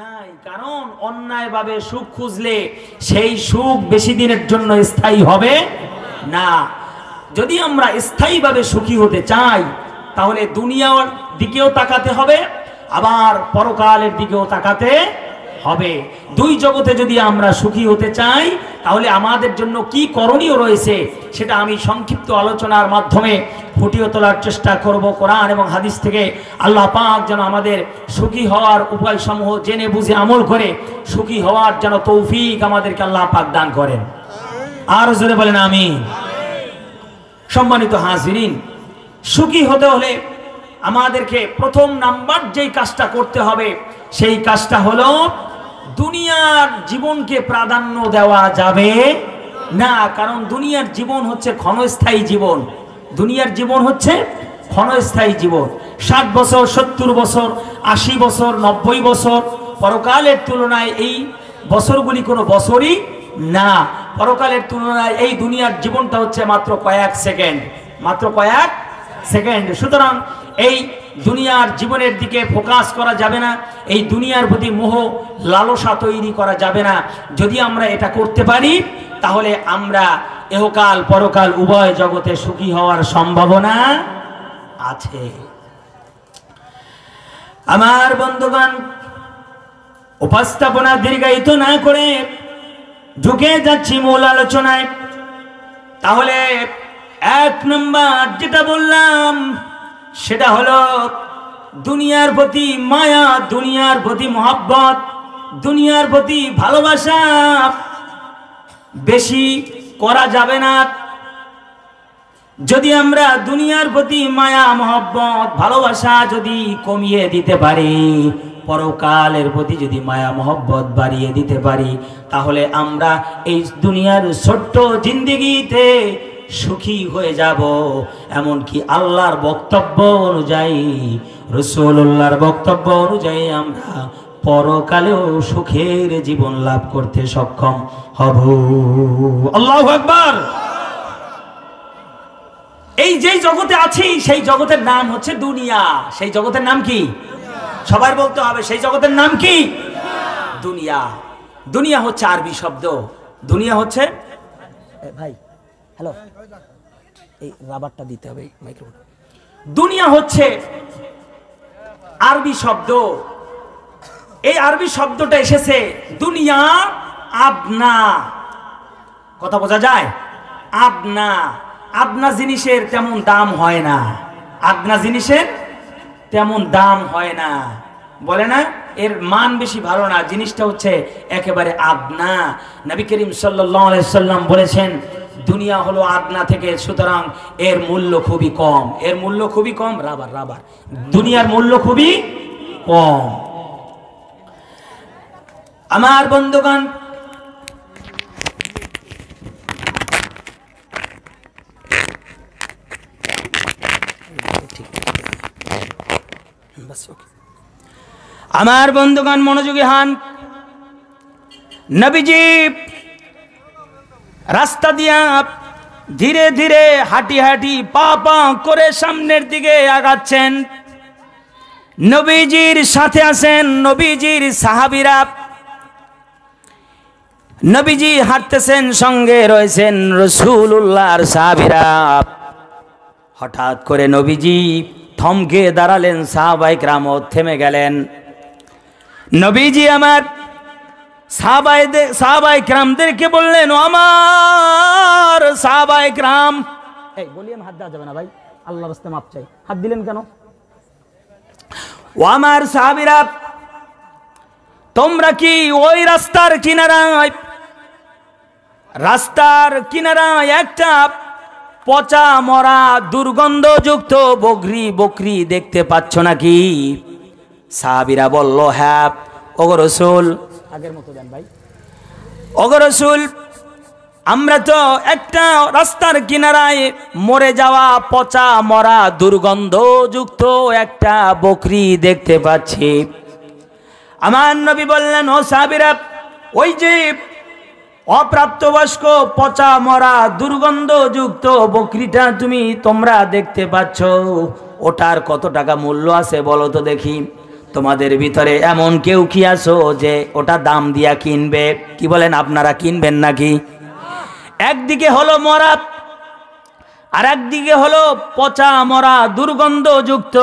নাই কারণ অন্যায়ভাবে সুখ খুঁজলে সেই সুখ বেশি দিনের জন্য স্থায়ী হবে না যদি আমরা স্থায়ীভাবে সুখী হতে চাই তাহলে দুনিয়ার দিকেও তাকাতে হবে আবার পরকালের দিকেও তাকাতে হবে দুই জগতে যদি আমরা সুখী হতে চাই তাহলে আমাদের জন্য কি করণীয় রয়েছে সেটা আমি সংক্ষিপ্ত আলোচনার মাধ্যমে ফুটিয়ে তোলার চেষ্টা করব কোরআন এবং হাদিস থেকে আল্লাহ পাক যেন আমাদের সুখী হওয়ার উপায়সমূহ জেনে বুঝে আমল করে সুখী হওয়ার যেন তৌফিক আমাদেরকে আল্লাহ পাক দান করেন আর জোরে বলেন আমি সম্মানিত হাজিরিন সুখী হতে হলে আমাদেরকে প্রথম নাম্বার যেই কাজটা করতে হবে সেই কাজটা হলো দুনিয়ার জীবনকে প্রাধান্য দেওয়া যাবে না কারণ দুনিয়ার জীবন হচ্ছে ক্ষণস্থায়ী জীবন দুনিয়ার জীবন হচ্ছে ক্ষণস্থায়ী জীবন ষাট বছর সত্তর বছর আশি বছর নব্বই বছর পরকালের তুলনায় এই বছরগুলি কোনো বছরই না পরকালের তুলনায় এই দুনিয়ার জীবনটা হচ্ছে মাত্র কয়েক সেকেন্ড মাত্র কয়েক সেকেন্ড সুতরাং এই দুনিয়ার জীবনের দিকে ফোকাস করা যাবে না এই দুনিয়ার প্রতি মোহ লালসা তৈরি করা যাবে না যদি আমরা এটা করতে পারি তাহলে আমরা এহকাল পরকাল উভয় জগতে সুখী হওয়ার সম্ভাবনা আছে আমার বন্ধুগণ উপস্থাপনা দীর্ঘায়িত না করে ঢুকে যাচ্ছি মূল আলোচনায় তাহলে এক নম্বর যেটা বললাম সেটা হলো দুনিয়ার প্রতি মায়া দুনিয়ার প্রতি মহাব্বত দুনিয়ার প্রতি ভালোবাসা বেশি করা যাবে না যদি আমরা দুনিয়ার প্রতি মায়া মহব্বত ভালোবাসা যদি কমিয়ে দিতে পারি পরকালের প্রতি যদি মায়া মহব্বত বাড়িয়ে দিতে পারি তাহলে আমরা এই দুনিয়ার ছোট্ট জিন্দিগিতে সুখী হয়ে যাব এমনকি আল্লাহর বক্তব্য অনুযায়ী রসুল্লাহর বক্তব্য অনুযায়ী আমরা পরকালেও সুখের জীবন লাভ করতে সক্ষম হব আল্লাহ একবার এই যে জগতে আছি সেই জগতের নাম হচ্ছে দুনিয়া সেই জগতের নাম কি সবাই বলতে হবে সেই জগতের নাম কি দুনিয়া দুনিয়া হচ্ছে আরবি শব্দ দুনিয়া হচ্ছে ভাই হ্যালো এই রাবারটা দিতে হবে মাইক্রোফোন দুনিয়া হচ্ছে আরবি শব্দ এই আরবি শব্দটা এসেছে দুনিয়া আবনা কথা বোঝা যায় আবনা আবনা জিনিসের তেমন দাম হয় না আবনা জিনিসের তেমন দাম হয় না বলে না এর মান বেশি ভালো না জিনিসটা হচ্ছে একেবারে আবনা নবী করিম সাল্লাম বলেছেন দুনিয়া হলো আদনা থেকে সুতরাং এর মূল্য খুবই কম এর মূল্য খুবই কম রাবার রাবার দুনিয়ার মূল্য খুবই কম আমার বন্ধুগণ আমার বন্ধুগণ মনোযোগী হান নবীজীব রাস্তা দিয়া ধীরে ধীরে হাঁটি হাঁটি পা পা করে সামনের দিকে আগাচ্ছেন নবীজির সাথে আছেন নবীজির সাহাবিরা নবীজি হাঁটতেছেন সঙ্গে রয়েছেন রসুল্লাহর সাহাবিরা হঠাৎ করে নবীজি থমকে দাঁড়ালেন সাহাবাইক রামত থেমে গেলেন নবীজি আমার বললেন আমার এই হাত দেওয়া যাবে না ভাই আল্লাহ রাস্তে মাপ চাই হাত দিলেন কেন আমার সাহাবিরা তোমরা কি ওই রাস্তার কিনারায় রাস্তার কিনারায় একটা পচা মরা দুর্গন্ধযুক্ত বকরি বকরি দেখতে পাচ্ছ নাকি সাহাবিরা বলল হ্যাঁ ওগো রসুল আগের মতো দেন ভাই অগরসুল আমরা তো একটা রাস্তার কিনারায় মরে যাওয়া পচা মরা দুর্গন্ধযুক্ত একটা বকরি দেখতে পাচ্ছি আমার নবী বললেন ও সাবিরা ওই যে অপ্রাপ্তবয়স্ক পচা মরা দুর্গন্ধযুক্ত বকরিটা তুমি তোমরা দেখতে পাচ্ছ ওটার কত টাকা মূল্য আছে বলো তো দেখি তোমাদের ভিতরে এমন কেউ কি আছো যে ওটা দাম দিয়া কিনবে কি বলেন আপনারা কিনবেন নাকি একদিকে হলো মরা আর একদিকে হলো পচা মরা দুর্গন্ধযুক্ত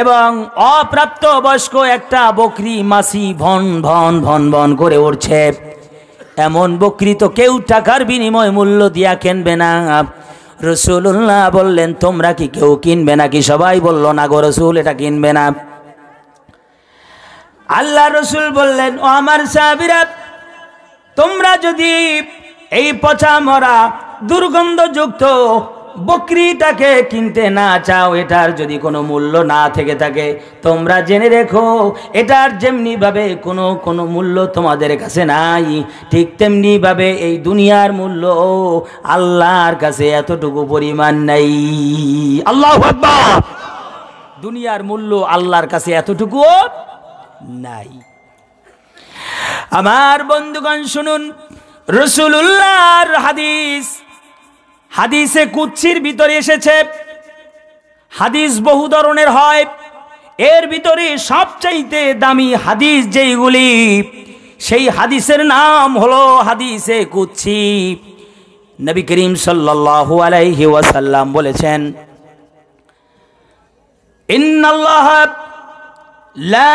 এবং অপ্রাপ্ত বয়স্ক একটা বকরি মাসি ভন ভন ভন ভন করে উঠছে এমন বকরি তো কেউ টাকার বিনিময় মূল্য দিয়া কিনবে না রসুল্লাহ বললেন তোমরা কি কেউ কিনবে নাকি সবাই বলল না গো রসুল এটা কিনবে না আল্লাহ রসুল বললেন ও আমার সাহাবিরাত তোমরা যদি এই পচা মরা দুর্গন্ধযুক্ত বকরিটাকে কিনতে না চাও এটার যদি কোনো মূল্য না থেকে থাকে তোমরা জেনে রেখো এটার যেমনিভাবে কোনো কোনো মূল্য তোমাদের কাছে নাই ঠিক তেমনিভাবে এই দুনিয়ার মূল্য আল্লাহর কাছে এতটুকু পরিমাণ নাই আল্লাহ দুনিয়ার মূল্য আল্লাহর কাছে এতটুকুও নাই আমার বন্ধুগণ শুনুন রসুল্লাহর হাদিস হাদিসে কুচ্ছির ভিতরে এসেছে হাদিস বহু ধরনের হয় এর ভিতরে সবচাইতে দামি হাদিস যেইগুলি সেই হাদিসের নাম হলো হাদিসে কুচ্ছি নবী করিম সাল্লাহ আলাইহি ওয়াসাল্লাম বলেছেন ইন্নাল্লাহ লা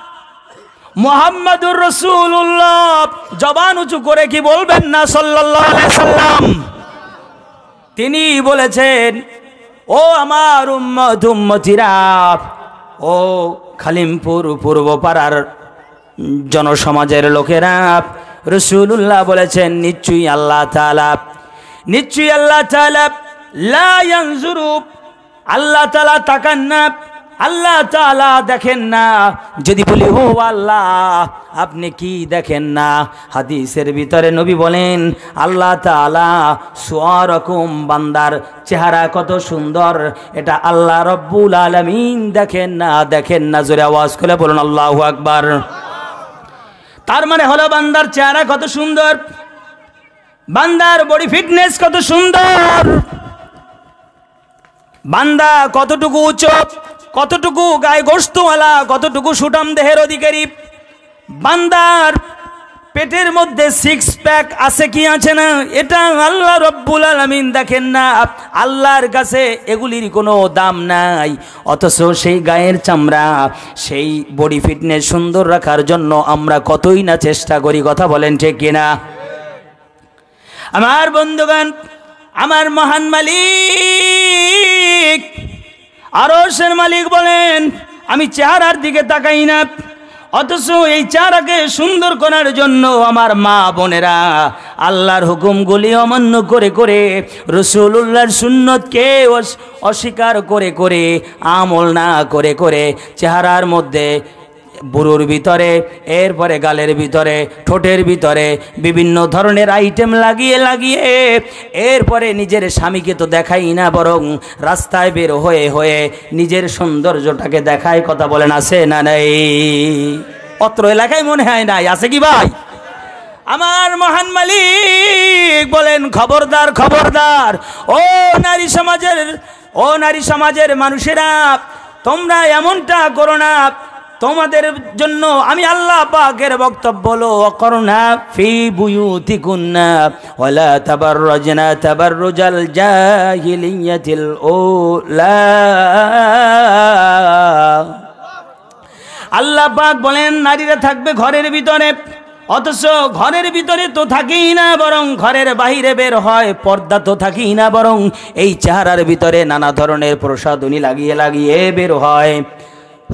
মোহাম্মদুর রসুল্লাহ জবান উঁচু করে কি বলবেন না সাল্লাম তিনি বলেছেন ও আমার উম্মিরা ও খালিমপুর পাড়ার জনসমাজের লোকেরা রসুল্লাহ বলেছেন নিশ্চয়ই আল্লাহ তালাপ নিশ্চয়ই আল্লাহ তালাপ লাংজুরুপ আল্লাহ তালা তাকান্নাপ আল্লাহ তালা দেখেন না যদি বলি ও আল্লাহ আপনি কি দেখেন না হাদিসের ভিতরে নবী বলেন আল্লাহ তালা সোয়ারকম বান্দার চেহারা কত সুন্দর এটা আল্লাহ রব্বুল আলমিন দেখেন না দেখেন না জোরে আওয়াজ করে বলুন আল্লাহ আকবার তার মানে হলো বান্দার চেহারা কত সুন্দর বান্দার বডি ফিটনেস কত সুন্দর বান্দা কতটুকু উচ্চ কতটুকু গায়ে গোস্তওয়ালা কতটুকু সুটাম দেহের অধিকারী বান্দার পেটের মধ্যে সিক্স প্যাক আছে কি আছে না এটা আল্লাহ রব্বুল আলমিন দেখেন না আল্লাহর কাছে এগুলির কোনো দাম নাই অথচ সেই গায়ের চামড়া সেই বডি ফিটনেস সুন্দর রাখার জন্য আমরা কতই না চেষ্টা করি কথা বলেন ঠিক কিনা আমার বন্ধুগণ আমার মহান মালিক আরো সেন মালিক বলেন আমি চেহারার দিকে তাকাই না অথচ এই চারাকে সুন্দর করার জন্য আমার মা বোনেরা আল্লাহর হুকুমগুলি অমান্য করে করে রসুল্লাহর সুন্নতকে অস্বীকার করে করে আমল না করে করে চেহারার মধ্যে বুড়োর ভিতরে এরপরে গালের ভিতরে ঠোঁটের ভিতরে বিভিন্ন ধরনের আইটেম লাগিয়ে লাগিয়ে এরপরে নিজের স্বামীকে তো দেখাই না বরং রাস্তায় বের হয়ে হয়ে নিজের সৌন্দর্যটাকে দেখায় কথা বলেন আছে না নাই অত্র এলাকায় মনে হয় নাই আছে কি ভাই আমার মহান মালিক বলেন খবরদার খবরদার ও নারী সমাজের ও নারী সমাজের মানুষেরা তোমরা এমনটা করো না তোমাদের জন্য আমি আল্লাহ পাকের বক্তব্য হলো অকরণা ফি বুয়ুতি কুন্না ওলা তাবার রজনা তাবার রোজাল জাহিলিয়াতিল ওলা আল্লাহ পাক বলেন নারীরা থাকবে ঘরের ভিতরে অথচ ঘরের ভিতরে তো থাকেই না বরং ঘরের বাহিরে বের হয় পর্দা তো থাকেই না বরং এই চেহারার ভিতরে নানা ধরনের প্রসাদনী লাগিয়ে লাগিয়ে বের হয়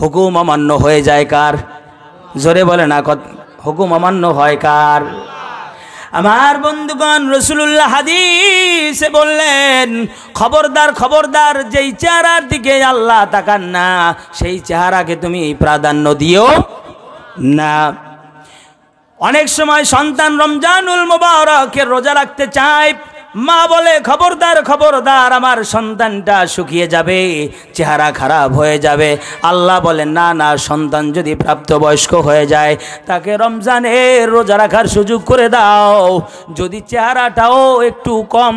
হুকুম অমান্য হয়ে যায় কার জোরে বলে না হুকুম অমান্য হয় কার আমার বন্ধুগণ রসুল্লাহ হাদিস বললেন খবরদার খবরদার যেই চেহারার দিকে আল্লাহ তাকান না সেই চেহারাকে তুমি প্রাধান্য দিও না অনেক সময় সন্তান রমজানুল মুবারকের রোজা রাখতে চায় মা বলে খবরদার খবরদার আমার সন্তানটা শুকিয়ে যাবে চেহারা খারাপ হয়ে যাবে আল্লাহ বলে না না সন্তান যদি প্রাপ্তবয়স্ক হয়ে যায় তাকে রমজানের রোজা রাখার সুযোগ করে দাও যদি চেহারাটাও একটু কম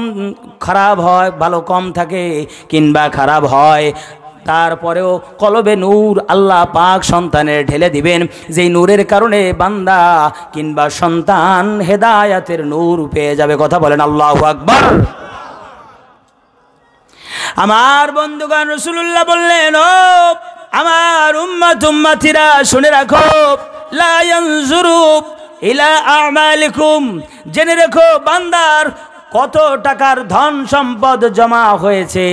খারাপ হয় ভালো কম থাকে কিংবা খারাপ হয় তারপরেও কলবে নূর আল্লাহ পাক সন্তানের ঢেলে দিবেন যেই নূরের কারণে বান্দা কিংবা সন্তান হেদায়াতের নূর পেয়ে যাবে কথা বলেন আল্লাহ আকবর আমার বন্ধুগান রসুল্লাহ বললেন ও আমার উম্মা তুম্মাথিরা শুনে রাখো লায়ন জুরুপ ইলা আমালিকুম জেনে রেখো বান্দার কত টাকার ধন সম্পদ জমা হয়েছে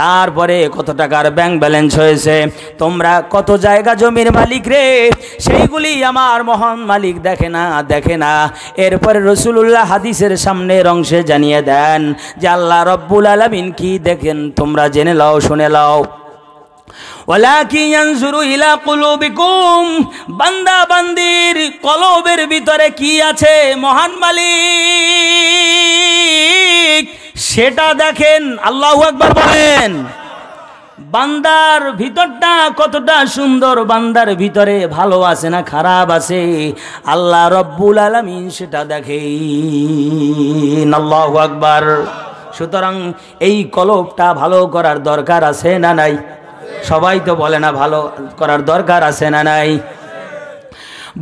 তারপরে কত টাকার ব্যাংক ব্যালেন্স হয়েছে তোমরা কত জায়গা জমির মালিক রে সেইগুলি আমার মহান মালিক দেখে না দেখে না এরপরে রসুলুল্লাহ হাদিসের সামনের অংশে জানিয়ে দেন যে আল্লাহ রব্বুল আলমিন কি দেখেন তোমরা জেনে লাও শুনে লাও বান্দা বান্দির কলবের ভিতরে কি আছে মহান মালিক সেটা দেখেন আল্লাহ একবার বলেন বান্দার ভিতরটা কতটা সুন্দর বান্দার ভিতরে ভালো আছে না খারাপ আছে আল্লাহ রব্বুল আলমিন সেটা দেখে আল্লাহ আকবার সুতরাং এই কলপটা ভালো করার দরকার আছে না নাই সবাই তো বলে না ভালো করার দরকার আছে না নাই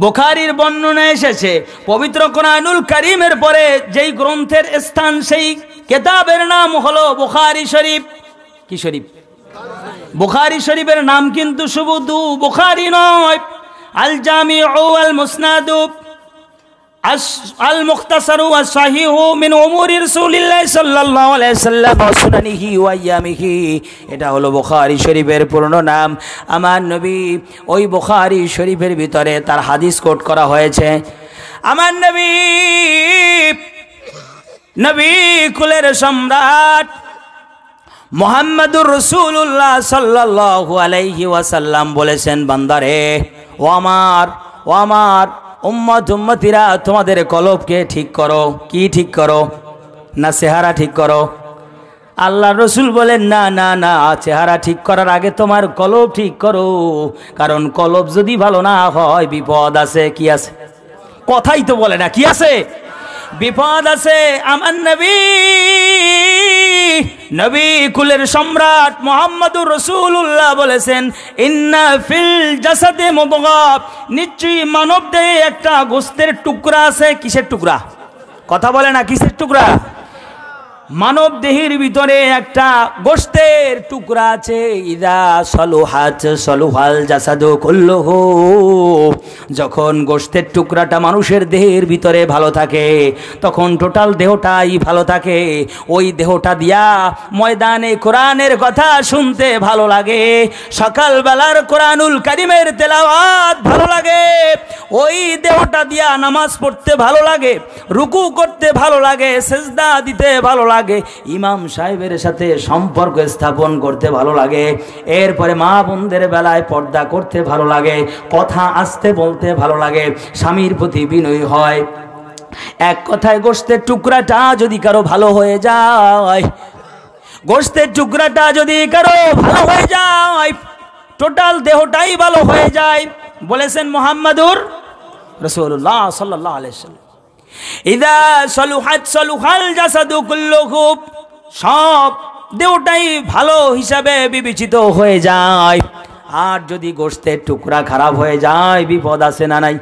বোখারির বর্ণনা এসেছে পবিত্র কোরআনুল করিমের পরে যেই গ্রন্থের স্থান সেই কেতাবের নাম হলো বোখারি শরীফ কি শরীফ বোখারি শরীফের নাম কিন্তু শুভ দু বোখারি নয় আল জামি ও আল মুসনাদুব আল মুখতাসারু ওয়া সাহিহু মিন উমুরি রাসূলিল্লাহ সাল্লাল্লাহু আলাইহি সাল্লাম ওয়া সুনানিহি ওয়া ইয়ামিহি এটা হলো বুখারী শরীফের পূর্ণ নাম আমার নবী ওই বুখারী শরীফের ভিতরে তার হাদিস কোট করা হয়েছে আমার নবী নবী কুলের সম্রাট মোহাম্মদুর রসুল্লাহ সাল্লাল্লাহু আলাইহি ওয়াসাল্লাম বলেছেন বান্দারে ও আমার ও আমার উম্মা জুম্মতিরা তোমাদের কলবকে ঠিক করো কি ঠিক করো না চেহারা ঠিক করো আল্লাহ রসুল বলেন না না না চেহারা ঠিক করার আগে তোমার কলব ঠিক করো কারণ কলব যদি ভালো না হয় বিপদ আছে কি আছে কথাই তো বলে না কি আছে বিপদ আছে আমার নবী নবী কুলের সম্রাট মোহাম্মদুর রসুল্লাহ বলেছেন ইন্না ফিল জাসাদে মোদগাব নিশ্চয়ই মানব দেহে একটা গোস্তের টুকরা আছে কিসের টুকরা কথা বলে না কিসের টুকরা মানব দেহের ভিতরে একটা গোষ্ঠের টুকরা আছে ইদা সলুহাত সলুহাল জাসাদু কল্লহ যখন গোষ্ঠের টুকরাটা মানুষের দেহের ভিতরে ভালো থাকে তখন টোটাল দেহটাই ভালো থাকে ওই দেহটা দিয়া ময়দানে কোরআনের কথা শুনতে ভালো লাগে সকালবেলার কোরআনুল কারিমের তেলাওয়াত ভালো লাগে ওই দেহটা দিয়া নামাজ পড়তে ভালো লাগে রুকু করতে ভালো লাগে সেজদা দিতে ভালো লাগে লাগে ইমাম সাহেবের সাথে সম্পর্ক স্থাপন করতে ভালো লাগে এরপরে মা বোনদের বেলায় পর্দা করতে ভালো লাগে কথা আসতে বলতে ভালো লাগে স্বামীর প্রতি বিনয়ী হয় এক কথায় গোষ্ঠের টুকরাটা যদি কারো ভালো হয়ে যায় গোষ্ঠের টুকরাটা যদি কারো ভালো হয়ে যায় টোটাল দেহটাই ভালো হয়ে যায় বলেছেন মোহাম্মদুর রসুল্লাহ সাল্লাহ আলাইসাল্লাম ইদা সলুহাত সলুহাল জাসাদু কুল্লুকুব সব দেহটাই ভালো হিসাবে বিবেচিত হয়ে যায় আর যদি গোষ্ঠের টুকরা খারাপ হয়ে যায় বিপদ আছে না নাই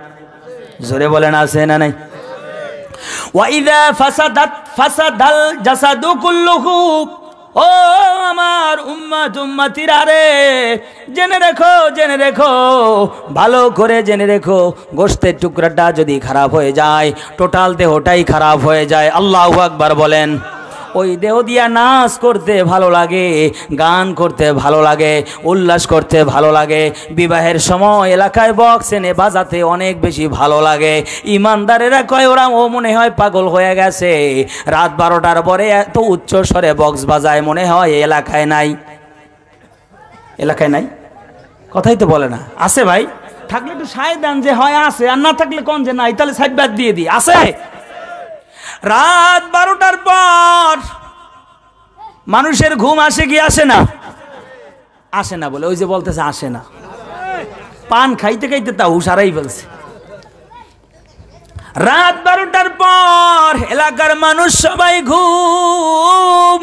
জোরে বলেন আসে না নাই ওয়াইদা ফাসাদাত ফাসাদাল জাসাদু কুল্লুকুব ও আমার উম্মা জুম্মাতিরা রে জেনে রেখো জেনে রেখো ভালো করে জেনে রেখো গোস্তের টুকরাটা যদি খারাপ হয়ে যায় টোটাল দেহটাই খারাপ হয়ে যায় আল্লাহ আকবার বলেন ওই দেহ দিয়া নাচ করতে ভালো লাগে গান করতে ভালো লাগে উল্লাস করতে ভালো লাগে বিবাহের সময় এলাকায় বক্স এনে বাজাতে অনেক বেশি ভালো লাগে ইমানদারেরা কয় ওরা ও মনে হয় পাগল হয়ে গেছে রাত বারোটার পরে এত উচ্চ স্বরে বক্স বাজায় মনে হয় এলাকায় নাই এলাকায় নাই কথাই তো বলে না আছে ভাই থাকলে একটু সায় দেন যে হয় আছে আর না থাকলে কন যে নাই তাহলে সাইড বাদ দিয়ে দিই আছে রাত বারোটার পর মানুষের ঘুম আসে কি আসে না আসে না বলে ওই যে বলতেছে আসে না পান খাইতে খাইতে তা হুশারাই ফেলছে রাত বারোটার পর এলাকার মানুষ সবাই ঘুম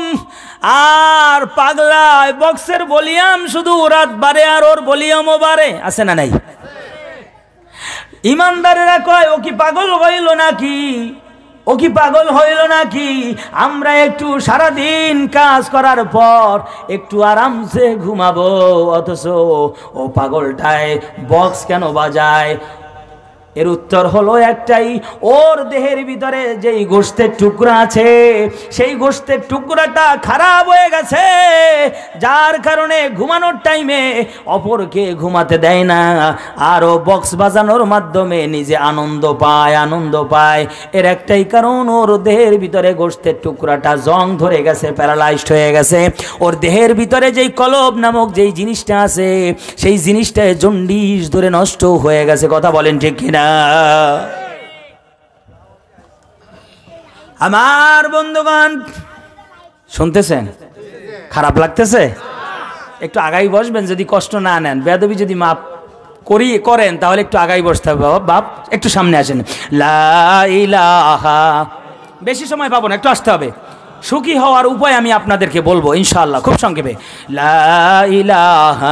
আর পাগলায় বক্সের ভলিউম শুধু রাত বারে আর ওর ভলিউমও বারে আছে না নাই ইমানদারেরা কয় ও কি পাগল হইল নাকি ও কি পাগল হইল নাকি আমরা একটু সারাদিন কাজ করার পর একটু আরামসে ঘুমাবো অথচ ও পাগলটায় বক্স কেন বাজায় এর উত্তর হলো একটাই ওর দেহের ভিতরে যেই গোষ্ঠের টুকরা আছে সেই গোষ্ঠের টুকরাটা খারাপ হয়ে গেছে যার কারণে ঘুমানোর টাইমে অপরকে ঘুমাতে দেয় না আরও বক্স বাজানোর মাধ্যমে নিজে আনন্দ পায় আনন্দ পায় এর একটাই কারণ ওর দেহের ভিতরে গোষ্ঠের টুকরাটা জং ধরে গেছে প্যারালাইজড হয়ে গেছে ওর দেহের ভিতরে যেই কলব নামক যেই জিনিসটা আছে সেই জিনিসটায় জন্ডিস ধরে নষ্ট হয়ে গেছে কথা বলেন ঠিক কিনা আমার বন্ধুগণ শুনতেছেন খারাপ লাগতেছে একটু আগাই বসবেন যদি কষ্ট না নেন বেদবি যদি মাপ করি করেন তাহলে একটু আগাই বসতে হবে বাবা বাপ একটু সামনে আসেন বেশি সময় পাবো না একটু আসতে হবে সুখী হওয়ার উপায় আমি আপনাদেরকে বলবো ইনশাল্লাহ খুব সংক্ষেপে লাইলাহা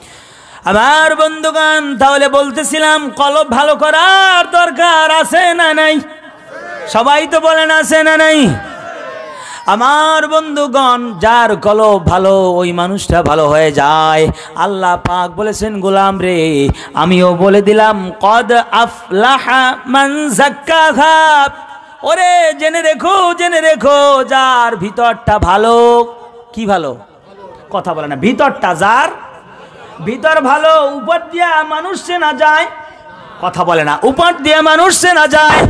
আবার বন্ধুগান তাহলে বলতেছিলাম কলব ভালো করার দরকার আছে না নাই সবাই তো বলেন আছে না নাই আমার বন্ধুগণ যার কলব ভালো ওই মানুষটা ভালো হয়ে যায় আল্লাহ পাক বলেছেন গোলাম রে আমিও বলে দিলাম কদ আফলাহা ওরে জেনে রেখো জেনে রেখো যার ভিতরটা ভালো কি ভালো কথা বলে না ভিতরটা যার ভিতর ভালো উপর দিয়া মানুষ না যায় কথা বলে না উপর দিয়ে মানুষ না যায়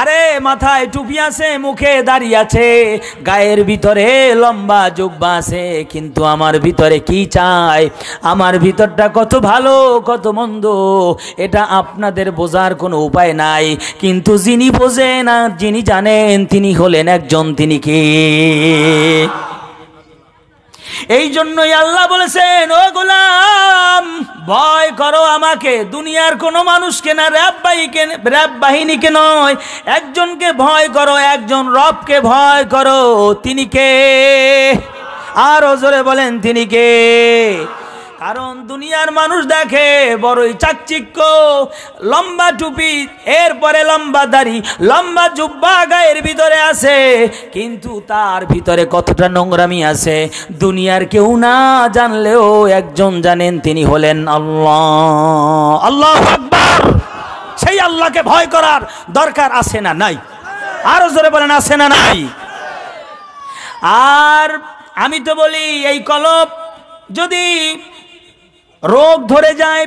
আরে মাথায় টুপি আছে মুখে দাঁড়িয়ে আছে গায়ের ভিতরে লম্বা জুব্বা আছে কিন্তু আমার ভিতরে কি চাই আমার ভিতরটা কত ভালো কত মন্দ এটা আপনাদের বোঝার কোনো উপায় নাই কিন্তু যিনি বোঝেন আর যিনি জানেন তিনি হলেন একজন তিনি কে এই জন্যই আল্লাহ বলেছেন ও গোলাম ভয় করো আমাকে দুনিয়ার কোনো মানুষকে না র্যাব বাহিনীকে র্যাব বাহিনীকে নয় একজনকে ভয় করো একজন রবকে ভয় করো তিনি কে আরও জোরে বলেন তিনি কে কারণ দুনিয়ার মানুষ দেখে বড়ই চাকচিক্য লম্বা টুপি এরপরে লম্বা দাড়ি লম্বা জুব্বা গায়ের ভিতরে আছে কিন্তু তার ভিতরে কতটা নোংরামি আছে দুনিয়ার কেউ না জানলেও একজন জানেন তিনি হলেন আল্লাহ আল্লাহ সেই আল্লাহকে ভয় করার দরকার আছে না নাই আরো জোরে বলেন আছে না নাই আর আমি তো বলি এই কলপ যদি রোগ ধরে যায়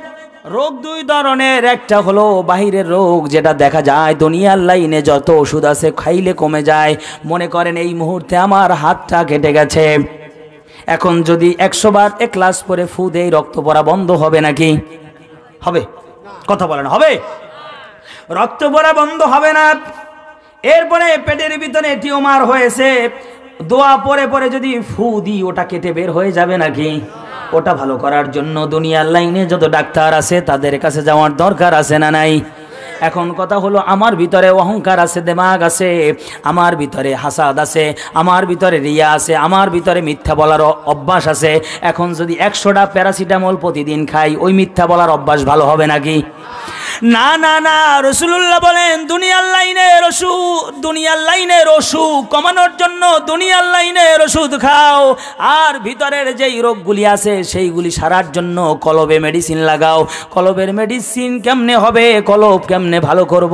রোগ দুই ধরনের একটা হলো বাহিরের রোগ যেটা দেখা যায় দুনিয়ার লাইনে যত ওষুধ আছে খাইলে কমে যায় মনে করেন এই মুহূর্তে আমার হাতটা কেটে গেছে এখন যদি একশো বার এক ক্লাস পরে ফু দেয় রক্ত পড়া বন্ধ হবে নাকি হবে কথা বলেন হবে রক্ত পড়া বন্ধ হবে না এরপরে পেটের ভিতরে টিউমার হয়েছে দোয়া পরে পরে যদি ফু দিই ওটা কেটে বের হয়ে যাবে নাকি ওটা ভালো করার জন্য দুনিয়ার লাইনে যত ডাক্তার আছে তাদের কাছে যাওয়ার দরকার আছে না নাই এখন কথা হলো আমার ভিতরে অহংকার আছে দেমাগ আছে আমার ভিতরে হাসাদ আছে আমার ভিতরে রিয়া আছে আমার ভিতরে মিথ্যা বলার অভ্যাস আছে এখন যদি একশোটা প্যারাসিটামল প্রতিদিন খাই ওই মিথ্যা বলার অভ্যাস ভালো হবে নাকি না না না রসুল্লাহ বলেন দুনিয়ার লাইনে রসু দুনিয়ার লাইনে রসু কমানোর জন্য দুনিয়ার লাইনে ওষুধ খাও আর ভিতরের যেই রোগগুলি আছে সেইগুলি সারার জন্য কলবে মেডিসিন লাগাও কলবের মেডিসিন কেমনে হবে কলব কেমনে ভালো করব।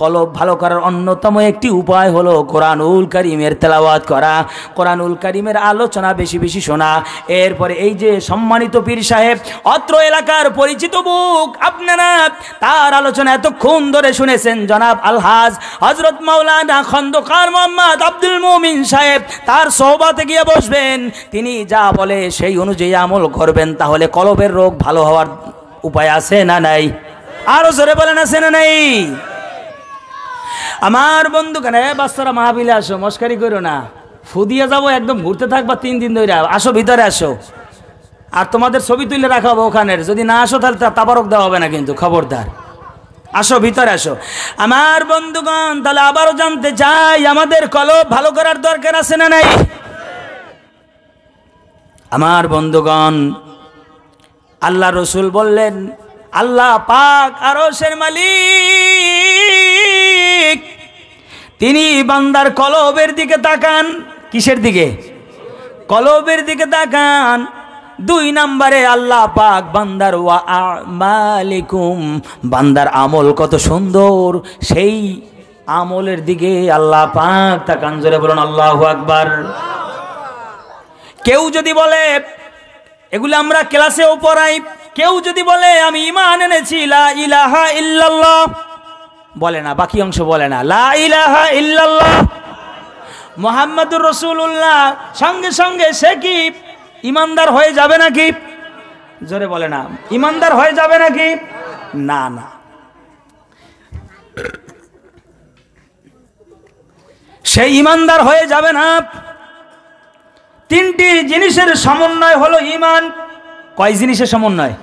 কলব ভালো করার অন্যতম একটি উপায় হলো কোরআনুল করিমের তেলাওয়াত করা কোরআনুল করিমের আলোচনা বেশি বেশি শোনা এরপরে এই যে সম্মানিত পীর সাহেব অত্র এলাকার পরিচিত বুক আপনারা যার আলোচনা এতক্ষণ ধরে শুনেছেন জনাব আলহাজ হজরত মাওলানা খন্দকার মোহাম্মদ আব্দুল মুমিন সাহেব তার সহবাতে গিয়ে বসবেন তিনি যা বলে সেই অনুযায়ী আমল করবেন তাহলে কলবের রোগ ভালো হওয়ার উপায় আছে না নাই আরও জোরে বলেন আছে না নাই আমার বন্ধু কেন বাস্তারা মাহাবিলে আসো মস্কারি করো না ফুদিয়ে যাবো একদম ঘুরতে থাকবা তিন দিন ধরে আসো ভিতরে আসো আর তোমাদের ছবি তুলে রাখাবো ওখানের যদি না আসো তাহলে তাবারক দেওয়া হবে না কিন্তু খবরদার আসো ভিতরে আসো আমার বন্ধুগণ তাহলে আবারও জানতে চাই আমাদের কলব ভালো করার দরকার আছে না নাই আমার বন্ধুগণ আল্লাহ রসুল বললেন আল্লাহ পাক আরসের মালিক তিনি বান্দার কলবের দিকে তাকান কিসের দিকে কলবের দিকে তাকান দুই নম্বরে আল্লাহ পাক বান্দার ওয়া মালিকুম বান্দার আমল কত সুন্দর সেই আমলের দিকে আল্লাহ পাক তা কাঞ্জরে বলুন আল্লাহ আকবার কেউ যদি বলে এগুলো আমরা ক্লাসেও পড়াই কেউ যদি বলে আমি ইমান এনেছি লা ইলাহা ইল্লাল্লাহ বলে না বাকি অংশ বলে না লা ইলাহা ইল্লাল্লাহ মোহাম্মদুর রসুল্লাহ সঙ্গে সঙ্গে সে কি ইমানদার হয়ে যাবে নাকি জোরে বলে না ইমানদার হয়ে যাবে নাকি না না সে ইমানদার হয়ে যাবে না তিনটি জিনিসের সমন্বয় হলো ইমান কয় জিনিসের সমন্বয়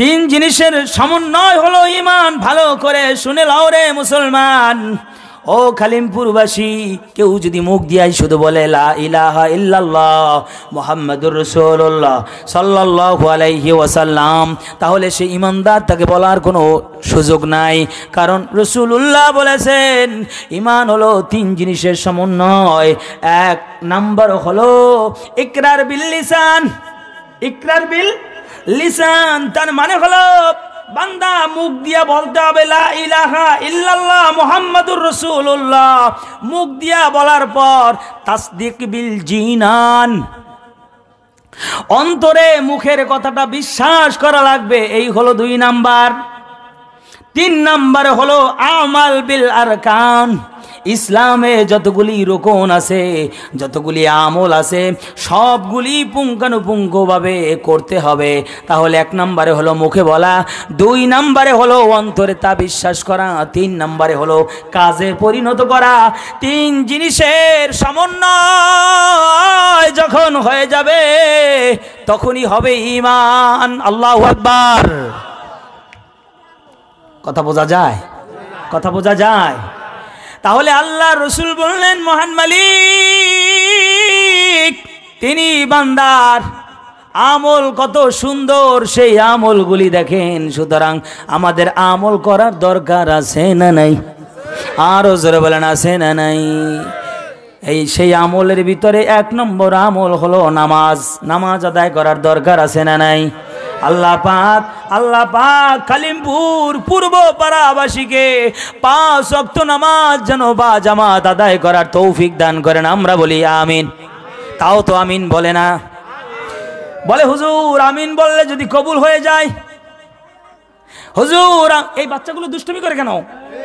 তিন জিনিসের সমন্বয় হলো ইমান ভালো করে শুনে লাও রে মুসলমান ও খালিমপুরবাসী কেউ যদি মুখ দিয়াই শুধু বলে মোহাম্মদুর রসুল্লাহ ওয়াসাল্লাম তাহলে সে ইমানদার তাকে বলার কোনো সুযোগ নাই কারণ রসুল্লাহ বলেছেন ইমান হলো তিন জিনিসের সমন্বয় এক নাম্বার হলো ইকরার বিল লিসান ইকরার বিল লিসান তার মানে হলো বান্দা মুখ দিয়া বলতে হবে লা ইলাহা ইল্লাল্লাহ মুহাম্মাদুর রাসূলুল্লাহ মুখ দিয়া বলার পর তাসদিক বিল জিনান অন্তরে মুখের কথাটা বিশ্বাস করা লাগবে এই হলো দুই নাম্বার তিন নাম্বার হলো আমাল বিল আর কান ইসলামে যতগুলি রোকন আছে যতগুলি আমল আছে সবগুলি পুঙ্খানুপুঙ্খভাবে করতে হবে তাহলে এক নম্বরে হলো মুখে বলা দুই নম্বরে হলো অন্তরে তা বিশ্বাস করা তিন নম্বরে হলো কাজে পরিণত করা তিন জিনিসের সমন্বয় যখন হয়ে যাবে তখনই হবে ইমান আল্লাহ আকবার কথা বোঝা যায় কথা বোঝা যায় তাহলে আল্লাহ রসুল বললেন মহান মালিক তিনি বান্দার আমল কত সুন্দর সেই আমলগুলি দেখেন সুতরাং আমাদের আমল করার দরকার আছে না নাই আরও জোরে বলেন আছে না নাই এই সেই আমলের ভিতরে এক নম্বর আমল হলো নামাজ নামাজ আদায় করার দরকার আছে না নাই আল্লাহ পাক আল্লাহ পাক কালিমপুর পূর্ব পাড়াবাসীকে পাঁচ অক্ত নামাজ যেন বা জামাত আদায় করার তৌফিক দান করেন আমরা বলি আমিন তাও তো আমিন বলে না বলে হুজুর আমিন বললে যদি কবুল হয়ে যায় হুজুর এই বাচ্চাগুলো দুষ্টুমি করে কেন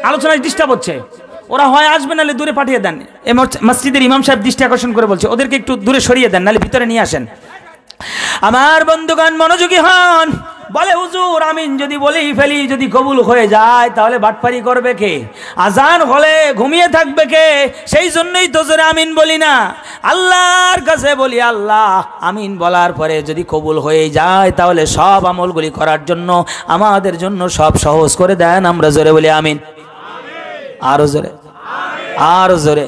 আলোচনায় ডিস্টার্ব হচ্ছে ওরা হয় আসবে নাহলে দূরে পাঠিয়ে দেন এ মসজিদের ইমাম সাহেব দৃষ্টি আকর্ষণ করে বলছে ওদেরকে একটু দূরে সরিয়ে দেন নাহলে ভিতরে নিয়ে আসেন আমার বন্ধুগণ মনোযোগী হন বলে হুজুর আমিন যদি বলেই ফেলি যদি কবুল হয়ে যায় তাহলে বাটপারি করবে কে আজান হলে ঘুমিয়ে থাকবে কে সেই জন্যই তো জোরে আমিন বলি না আল্লাহর কাছে বলি আল্লাহ আমিন বলার পরে যদি কবুল হয়ে যায় তাহলে সব আমলগুলি করার জন্য আমাদের জন্য সব সহজ করে দেন আমরা জোরে বলি আমিন আরো জোরে আরো জোরে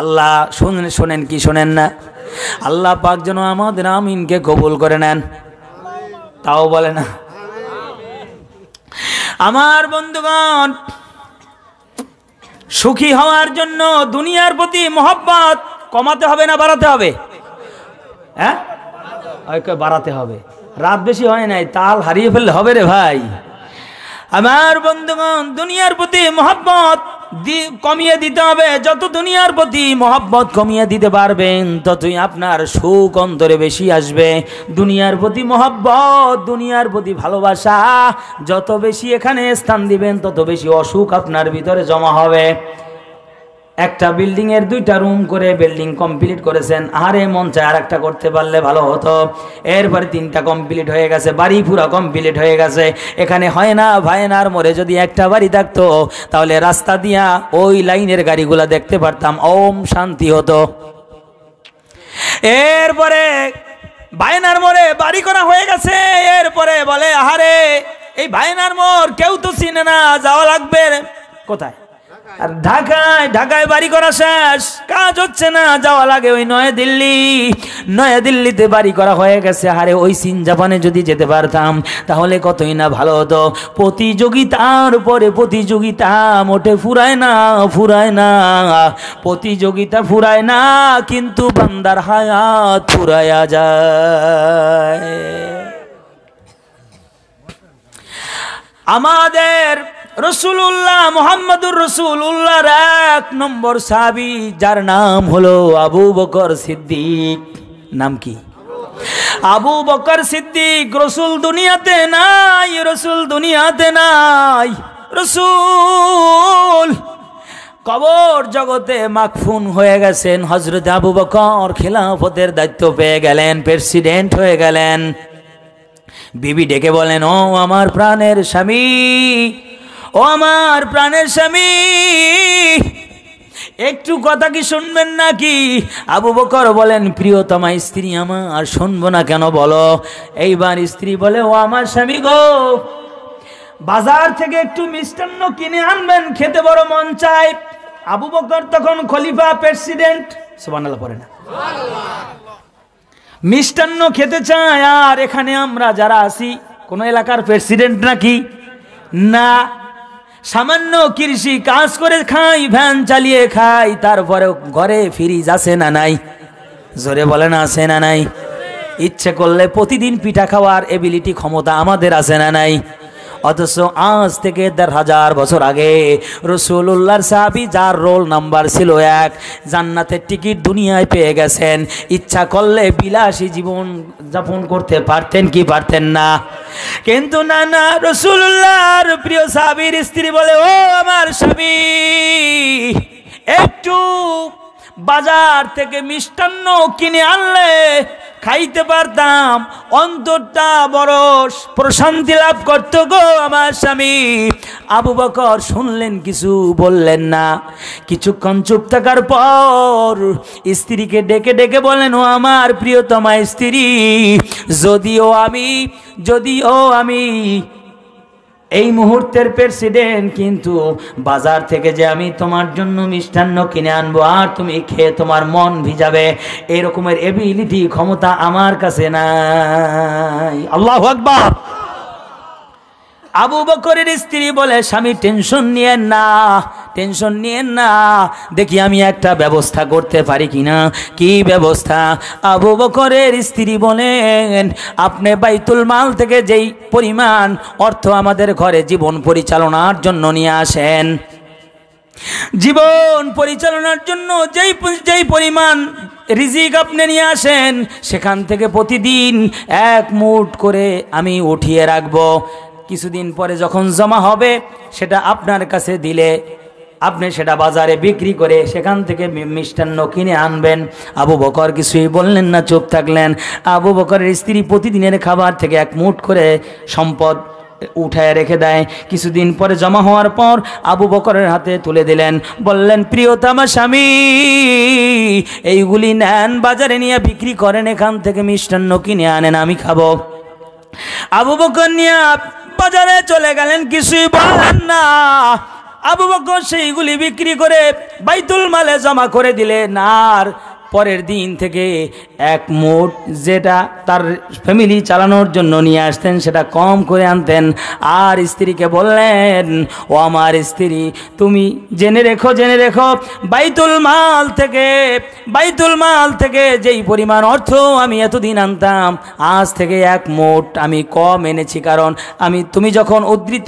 আল্লাহ শুনেন শোনেন কি শোনেন না আল্লাহ পাক যেন আমাদের আমিনকে কবুল করে নেন তাও বলে না আমার বন্ধুগণ সুখী হওয়ার জন্য দুনিয়ার প্রতি মহব্বত কমাতে হবে না বাড়াতে হবে হ্যাঁ বাড়াতে হবে রাত বেশি হয় নাই তাল হারিয়ে ফেললে হবে রে ভাই আমার বন্ধুগণ দুনিয়ার প্রতি মহব্বত কমিয়ে দিতে হবে যত দুনিয়ার প্রতি মহব্বত কমিয়ে দিতে পারবেন ততই আপনার সুখ অন্তরে বেশি আসবে দুনিয়ার প্রতি মহব্বত দুনিয়ার প্রতি ভালোবাসা যত বেশি এখানে স্থান দিবেন তত বেশি অসুখ আপনার ভিতরে জমা হবে একটা বিল্ডিংয়ের দুইটা রুম করে বিল্ডিং কমপ্লিট করেছেন আরে মন চায় আর একটা করতে পারলে ভালো হতো এরপরে তিনটা কমপ্লিট হয়ে গেছে বাড়ি পুরো কমপ্লিট হয়ে গেছে এখানে হয় না ভায়নার মোড়ে যদি একটা বাড়ি থাকতো তাহলে রাস্তা দিয়া ওই লাইনের গাড়িগুলো দেখতে পারতাম ওম শান্তি হতো এরপরে বায়নার মোড়ে বাড়ি করা হয়ে গেছে এরপরে বলে আহারে এই ভায়নার মোড় কেউ তো চিনে না যাওয়া লাগবে কোথায় আর ঢাকায় ঢাকায় বাড়ি করা শেষ কাজ হচ্ছে না যাওয়া লাগে ওই নয়া দিল্লি নয়া দিল্লিতে বাড়ি করা হয়ে গেছে আরে ওই সিন জাপানে যদি যেতে পারতাম তাহলে কতই না ভালো হতো প্রতিযোগিতার পরে প্রতিযোগিতা মোটে ফুরায় না ফুরায় না প্রতিযোগিতা ফুরায় না কিন্তু বান্দার হায়াত ফুরায়া যায় আমাদের রসুল্লাহ মোহাম্মদুর রসুল্লাহর এক নম্বর সাবি যার নাম হলো আবু বকর সিদ্দিক নাম কি আবু বকর সিদ্দিক রসুল দুনিয়াতে নাই রসুল দুনিয়াতে নাই রসুল কবর জগতে মাকফুন হয়ে গেছেন হজরত আবু বকর খিলাফতের দায়িত্ব পেয়ে গেলেন প্রেসিডেন্ট হয়ে গেলেন বিবি ডেকে বলেন ও আমার প্রাণের স্বামী ও আমার প্রাণের স্বামী একটু কথা কি শুনবেন নাকি আবু বকর বলেন প্রিয়তমা স্ত্রী আমার আর শুনবো না কেন বলো এইবার স্ত্রী বলে ও আমার স্বামী গো বাজার থেকে একটু মিষ্টান্ন কিনে আনবেন খেতে বড় মন চায় আবু বকর তখন খলিফা প্রেসিডেন্ট সোবানাল্লাহ পড়ে না মিষ্টান্ন খেতে চায় আর এখানে আমরা যারা আছি কোনো এলাকার প্রেসিডেন্ট নাকি না সামান্য কৃষি কাজ করে খাই ভ্যান চালিয়ে খাই তারপরেও ঘরে ফিরিজ আসে না নাই জোরে বলেন আছে না নাই ইচ্ছে করলে প্রতিদিন পিঠা খাওয়ার এবিলিটি ক্ষমতা আমাদের আছে না নাই অথচ আজ থেকে দেড় হাজার বছর আগে রসুল্লাহর সাহাবি যার রোল নাম্বার ছিল এক জান্নাতের টিকিট দুনিয়ায় পেয়ে গেছেন ইচ্ছা করলে বিলাসী জীবন যাপন করতে পারতেন কি পারতেন না কিন্তু না না রসুল্লাহর প্রিয় সাহাবির স্ত্রী বলে ও আমার স্বামী একটু বাজার থেকে মিষ্টান্ন কিনে আনলে খাইতে পারতাম অন্তরটা বড় প্রশান্তি লাভ করত গো আমার স্বামী আবু বকর শুনলেন কিছু বললেন না কিছুক্ষণ চুপ থাকার পর স্ত্রীকে ডেকে ডেকে বলেন ও আমার প্রিয়তমা স্ত্রী যদিও আমি যদিও আমি এই মুহূর্তের প্রেসিডেন্ট কিন্তু বাজার থেকে যে আমি তোমার জন্য মিষ্টান্ন কিনে আনবো আর তুমি খেয়ে তোমার মন ভিজাবে এরকমের এবিলিটি ক্ষমতা আমার কাছে নাই আল্লাহ আকবার আবু বকরের স্ত্রী বলে স্বামী টেনশন নিয়েন না টেনশন নিয়েন না দেখি আমি একটা ব্যবস্থা করতে পারি কি না কি ব্যবস্থা আবু বকরের স্ত্রী বলেন আপনি বাইতুল মাল থেকে যেই পরিমাণ অর্থ আমাদের ঘরে জীবন পরিচালনার জন্য নিয়ে আসেন জীবন পরিচালনার জন্য যেই যেই পরিমাণ রিজিক আপনি নিয়ে আসেন সেখান থেকে প্রতিদিন এক মুঠ করে আমি উঠিয়ে রাখবো কিছুদিন পরে যখন জমা হবে সেটা আপনার কাছে দিলে আপনি সেটা বাজারে বিক্রি করে সেখান থেকে মিষ্টান্ন কিনে আনবেন আবু বকর কিছুই বললেন না চুপ থাকলেন আবু বকরের স্ত্রী প্রতিদিনের খাবার থেকে এক মুঠ করে সম্পদ উঠায় রেখে দেয় কিছুদিন পরে জমা হওয়ার পর আবু বকরের হাতে তুলে দিলেন বললেন প্রিয়তামা স্বামী এইগুলি নেন বাজারে নিয়ে বিক্রি করেন এখান থেকে মিষ্টান্ন কিনে আনেন আমি খাবো আবু বকর নিয়ে বাজারে চলে গেলেন কিছুই বলেন না আবু বকর সেইগুলি বিক্রি করে বাইতুল মালে জমা করে দিলেন আর পরের দিন থেকে এক মোট যেটা তার ফ্যামিলি চালানোর জন্য নিয়ে আসতেন সেটা কম করে আনতেন আর স্ত্রীকে বললেন ও আমার স্ত্রী তুমি জেনে রেখো জেনে রেখো বাইতুল মাল থেকে বাইতুল মাল থেকে যেই পরিমাণ অর্থ আমি এতদিন আনতাম আজ থেকে এক মোট আমি কম এনেছি কারণ আমি তুমি যখন উদ্ধৃত